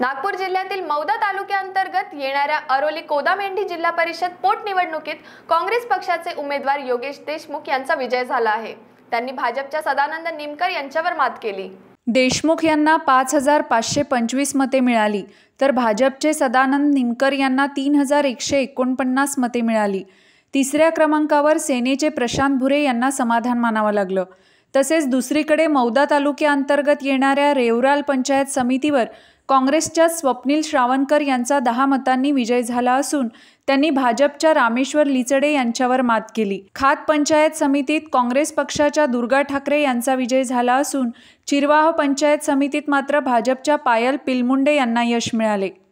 नागपूर जिल्ह्यातील मौदा तालुक्याअंतर्गत येणाऱ्या अरोली कोदामेंढी जिल्हा परिषद पोटनिवडणुकीत काँग्रेस पक्षाचे उमेदवार योगेश देशमुख यांचा विजय झाला आहे त्यांनी भाजपच्या सदानंद निमकर यांच्यावर मात केली देशमुख यांना पाच हजार पाचशे पंचवीस मते मिळाली तर भाजपचे सदानंद निमकर यांना तीन हजार एकशे एकोणपन्नास मते मिळाली तिसऱ्या क्रमांकावर सेनेचे प्रशांत भुरे यांना समाधान मानावं लागलं तसेच दुसरीकडे मौदा तालुक्याअंतर्गत येणाऱ्या रेवराल पंचायत समितीवर काँग्रेसच्या स्वप्नील श्रावणकर यांचा दहा मतांनी विजय झाला असून त्यांनी भाजपच्या रामेश्वर लिचडे यांच्यावर मात केली खात पंचायत समितीत काँग्रेस पक्षाच्या दुर्गा ठाकरे यांचा विजय झाला असून चिरवाह पंचायत समितीत मात्र भाजपच्या पायल पिलमुंडे यांना यश मिळाले